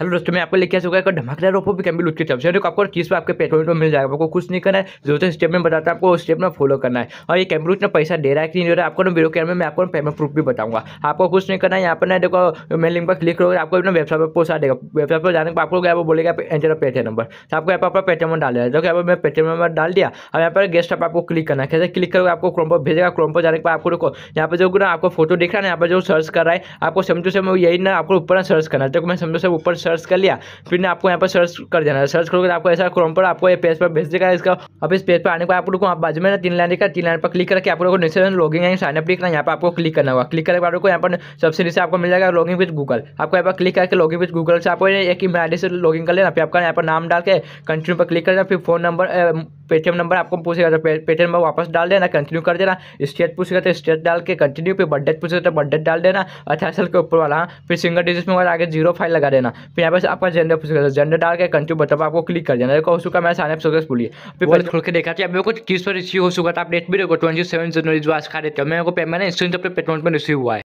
hello दोस्तों मैं आपको लेके आ चुका है धमाकेदार ऑफर भी कैम्बिल उसकी तरफ चलते देखो आपको चीज़ पर आपके पेट्रोल पर मिल जाएगा आपको कुछ नहीं करना है जो जो स्टेप में बताता है आपको उस स्टेप में फॉलो करना है और ये कैम्बिल उतना पैसा दे रहा है कि नहीं दे रहा है आपको ना वीडियो कैमरे में आपको पेमेंट प्रूफ भी बताऊंगा आपको कुछ नहीं करना है यहाँ पर ना देखो मैं लिंक पर क्लिक करोगे आपको अपना वेबसाइट पर पहुंचा देगा वेबसाइट पर जाने पर आपको क्या बोलेगा एंटर पेटे नंबर तो आपको यहाँ पर अपना पेटीएम डाल दिया देखो यहाँ पर मैं पेटीएम नंबर डाल दिया और यहाँ पर गेस्ट आपको क्लिक करना है कैसे क्लिक करोगे आपको क्रोम पर भेजेगा क्रोम पर जाने के बाद आपको देखो यहाँ पर जो ना आपको फोटो देख रहा है यहाँ पर जो सर्च कर रहा है आपको समझो से यही ना आपको ऊपर सर्च करना है देखो मैं समझो से ऊपर सर्च कर लिया फिर ने आपको यहाँ पर सर्च कर देना सर्च करोगे तो आपको ऐसा क्रोम पर आपको ये पेज पर भेज देगा इसका अब इस पेज पर आने को आप लोग आप बाजू में तीन लाइन देखा तीन लाइन पर क्लिक करके आप लोगों को नीचे लॉगिंग यानी साइनअप लिखना यहाँ पर आपको क्लिक करना होगा क्लिक करके को यहाँ पर सबसे नीचे आपको मिल जाएगा लॉगिंग विथ गूगल आपको यहाँ पर क्लिक करके लॉगिंग विथ गूगल से आपको एक ईमेल आई से लॉगिंग कर लेना फिर आपका यहाँ पर नाम डाल के कंटिन्यू पर क्लिक करना फिर फोन नंबर पेटीएम नंबर आपको पूछेगा तो पेटीएम नंबर वापस डाल देना कंटिन्यू कर देना स्टेट पूछेगा तो स्टेट डाल के कंटिन्यू फिर बर्थडेट पूछेगा तो बर्थडेट डाल देना अठारह साल के ऊपर वाला फिर सिंगल डिजिट में आगे जीरो फाइल लगा देना फिर यहाँ पर आपका जेंडर पूछेगा तो जेंडर डाल के कंटिन्यू बता आपको क्लिक कर देना देखो हो चुका मैं सारे सोच बोलिए फिर पहले खुल के देखा था मेरे को तीस पर रिसीव हो चुका था आप डेट भी देखो ट्वेंटी सेवन जनवरी जो आज खा देते हो मेरे को पेमेंट इंस्टेंट अपने पेमेंट में रिसीव हुआ है